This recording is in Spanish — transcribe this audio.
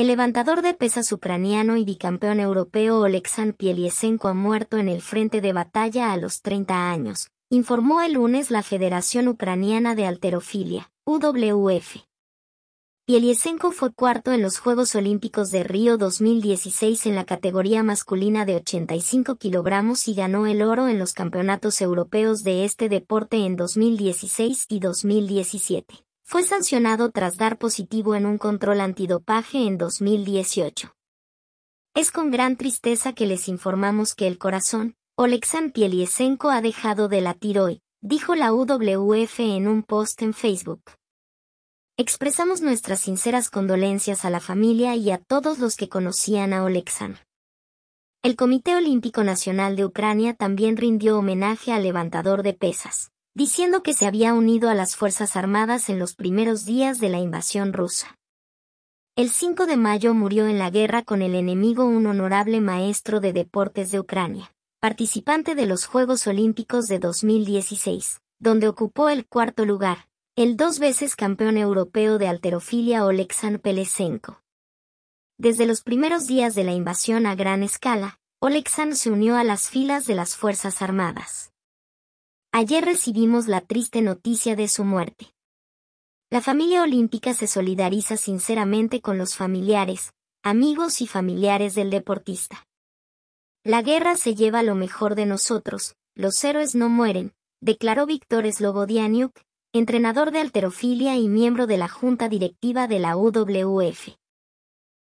El levantador de pesas ucraniano y bicampeón europeo Oleksandr Pieliesenko ha muerto en el frente de batalla a los 30 años, informó el lunes la Federación Ucraniana de Alterofilia, UWF. Pieliesenko fue cuarto en los Juegos Olímpicos de Río 2016 en la categoría masculina de 85 kilogramos y ganó el oro en los campeonatos europeos de este deporte en 2016 y 2017 fue sancionado tras dar positivo en un control antidopaje en 2018. Es con gran tristeza que les informamos que el corazón, Oleksandr Pieliesenko ha dejado de latir hoy, dijo la UWF en un post en Facebook. Expresamos nuestras sinceras condolencias a la familia y a todos los que conocían a Oleksandr. El Comité Olímpico Nacional de Ucrania también rindió homenaje al levantador de pesas diciendo que se había unido a las Fuerzas Armadas en los primeros días de la invasión rusa. El 5 de mayo murió en la guerra con el enemigo un honorable maestro de deportes de Ucrania, participante de los Juegos Olímpicos de 2016, donde ocupó el cuarto lugar, el dos veces campeón europeo de alterofilia Oleksandr Pelesenko. Desde los primeros días de la invasión a gran escala, Oleksandr se unió a las filas de las Fuerzas Armadas ayer recibimos la triste noticia de su muerte. La familia olímpica se solidariza sinceramente con los familiares, amigos y familiares del deportista. La guerra se lleva lo mejor de nosotros, los héroes no mueren, declaró Víctor Slobodianiuk, entrenador de alterofilia y miembro de la junta directiva de la UWF.